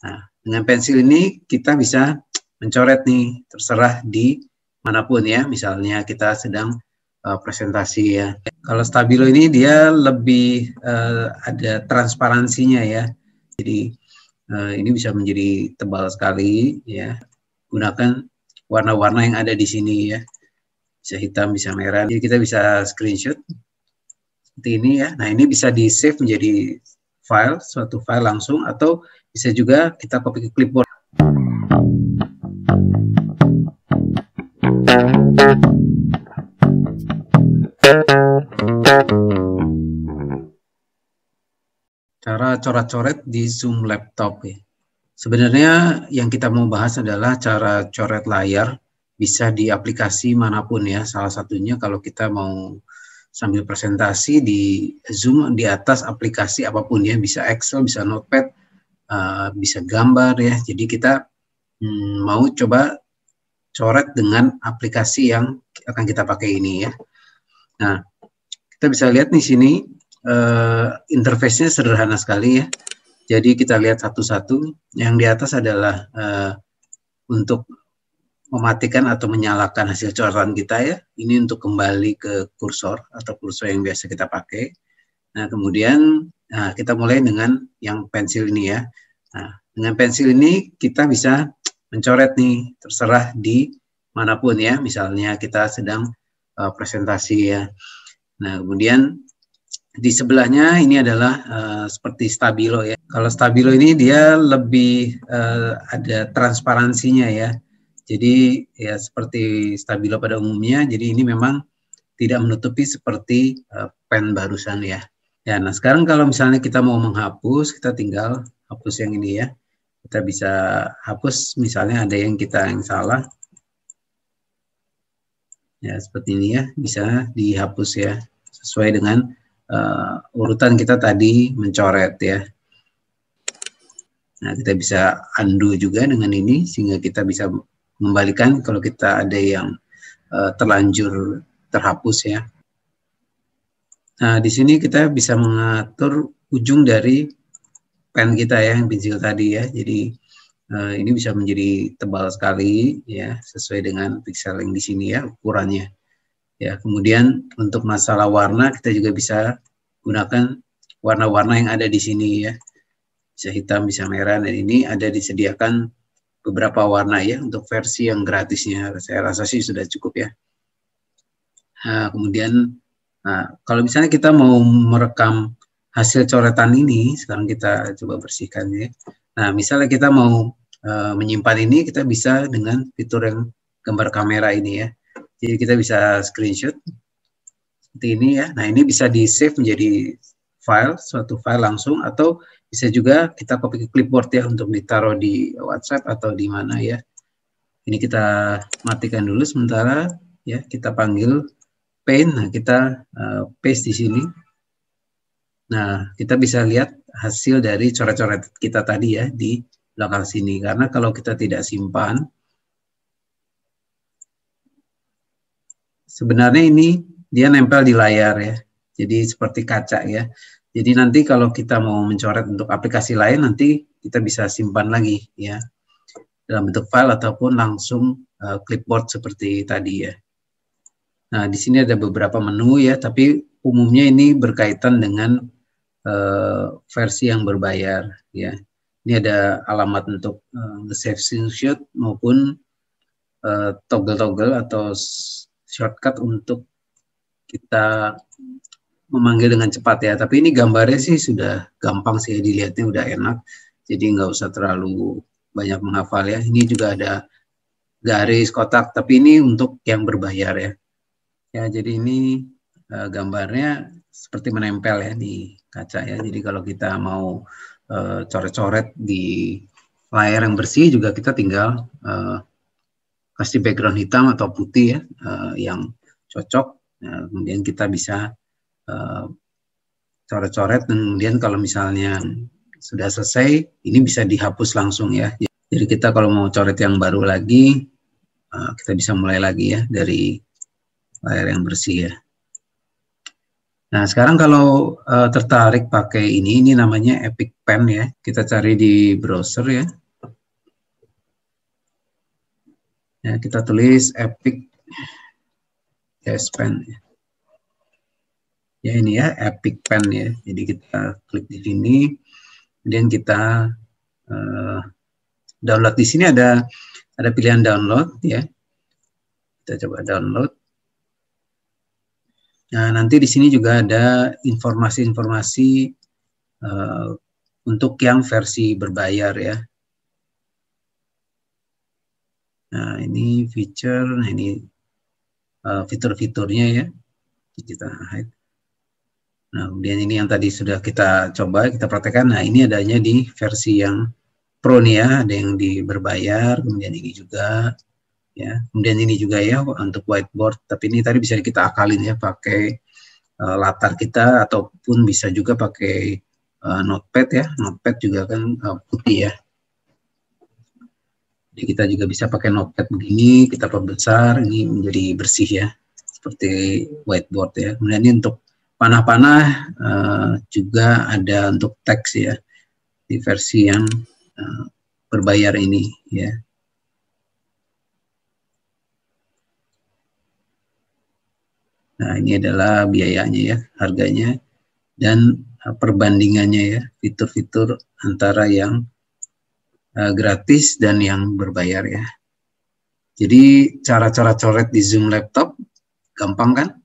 Nah, dengan pensil ini kita bisa mencoret nih, terserah di manapun ya. Misalnya kita sedang uh, presentasi ya. Kalau stabilo ini dia lebih uh, ada transparansinya ya. Jadi uh, ini bisa menjadi tebal sekali ya. Gunakan warna-warna yang ada di sini ya. Bisa hitam, bisa merah. Jadi kita bisa screenshot seperti ini ya. Nah, ini bisa di-save menjadi file, suatu file langsung, atau bisa juga kita copy ke clipboard. Cara coret-coret di Zoom laptop ya. Sebenarnya yang kita mau bahas adalah cara coret layar bisa di aplikasi manapun ya. Salah satunya kalau kita mau sambil presentasi di Zoom di atas aplikasi apapun ya, bisa Excel, bisa Notepad, uh, bisa gambar ya. Jadi kita mm, mau coba coret dengan aplikasi yang akan kita pakai ini ya. Nah, kita bisa lihat di sini uh, interface-nya sederhana sekali ya. Jadi kita lihat satu-satu. Yang di atas adalah uh, untuk mematikan atau menyalakan hasil coretan kita ya. Ini untuk kembali ke kursor atau kursor yang biasa kita pakai. Nah, kemudian nah, kita mulai dengan yang pensil ini ya. Nah, dengan pensil ini kita bisa mencoret nih, terserah di manapun ya. Misalnya kita sedang uh, presentasi ya. Nah, kemudian di sebelahnya ini adalah uh, seperti stabilo ya. Kalau stabilo ini dia lebih uh, ada transparansinya ya jadi ya seperti stabilo pada umumnya, jadi ini memang tidak menutupi seperti uh, pen barusan ya. Ya, nah sekarang kalau misalnya kita mau menghapus, kita tinggal hapus yang ini ya. Kita bisa hapus misalnya ada yang kita yang salah. Ya, seperti ini ya, bisa dihapus ya sesuai dengan uh, urutan kita tadi mencoret ya. Nah, kita bisa undo juga dengan ini sehingga kita bisa membalikan kalau kita ada yang uh, terlanjur terhapus ya. Nah, di sini kita bisa mengatur ujung dari pen kita ya, yang pensil tadi ya. Jadi uh, ini bisa menjadi tebal sekali ya, sesuai dengan pixel yang di sini ya ukurannya. Ya, kemudian untuk masalah warna kita juga bisa gunakan warna-warna yang ada di sini ya. Bisa hitam, bisa merah dan ini ada disediakan beberapa warna ya untuk versi yang gratisnya saya rasa sih sudah cukup ya nah, kemudian nah, kalau misalnya kita mau merekam hasil coretan ini sekarang kita coba bersihkan ya nah misalnya kita mau uh, menyimpan ini kita bisa dengan fitur yang gambar kamera ini ya jadi kita bisa screenshot seperti ini ya nah ini bisa di save menjadi file suatu file langsung atau bisa juga kita copy ke clipboard ya untuk ditaruh di WhatsApp atau di mana ya. Ini kita matikan dulu sementara ya, kita panggil paint. Nah, kita uh, paste di sini. Nah, kita bisa lihat hasil dari coret-coret kita tadi ya di belakang sini karena kalau kita tidak simpan sebenarnya ini dia nempel di layar ya. Jadi seperti kaca ya. Jadi nanti kalau kita mau mencoret untuk aplikasi lain nanti kita bisa simpan lagi ya dalam bentuk file ataupun langsung uh, clipboard seperti tadi ya. Nah di sini ada beberapa menu ya tapi umumnya ini berkaitan dengan uh, versi yang berbayar ya. Ini ada alamat untuk uh, eh, save screenshot maupun uh, toggle -toggle atau shortcut untuk kita memanggil dengan cepat ya. Tapi ini gambarnya sih sudah gampang sih ya, dilihatnya udah enak. Jadi nggak usah terlalu banyak menghafal ya. Ini juga ada garis kotak, tapi ini untuk yang berbayar ya. Ya jadi ini uh, gambarnya seperti menempel ya di kaca ya. Jadi kalau kita mau coret eh, coret-coret di layar yang bersih juga kita tinggal uh, kasih background hitam atau putih ya uh, yang cocok. Nah, kemudian kita bisa Eh, coret-coret dan kemudian kalau misalnya sudah selesai ini bisa dihapus langsung ya jadi kita kalau mau coret yang baru lagi eh, kita bisa mulai lagi ya dari layar yang bersih ya nah sekarang kalau uh, tertarik pakai ini ini namanya Epic Pen ya kita cari di browser ya ya kita tulis Epic Pen ya ya ini ya epic pen ya jadi kita klik di sini kemudian kita uh, download di sini ada ada pilihan download ya kita coba download nah nanti di sini juga ada informasi-informasi uh, untuk yang versi berbayar ya nah ini feature nah ini uh, fitur-fiturnya ya kita hide Nah, kemudian ini yang tadi sudah kita coba, kita praktekkan. Nah, ini adanya di versi yang pro nih ya, ada yang di berbayar, kemudian ini juga ya. Kemudian ini juga ya untuk whiteboard, tapi ini tadi bisa kita akalin ya pakai uh, latar kita ataupun bisa juga pakai uh, notepad ya. Notepad juga kan uh, putih ya. Jadi kita juga bisa pakai notepad begini, kita perbesar, ini menjadi bersih ya. Seperti whiteboard ya. Kemudian ini untuk panah-panah uh, juga ada untuk teks ya di versi yang uh, berbayar ini ya. Nah, ini adalah biayanya ya, harganya dan eh, perbandingannya ya, fitur-fitur antara yang uh, gratis dan yang berbayar ya. Jadi cara-cara coret di Zoom laptop gampang kan?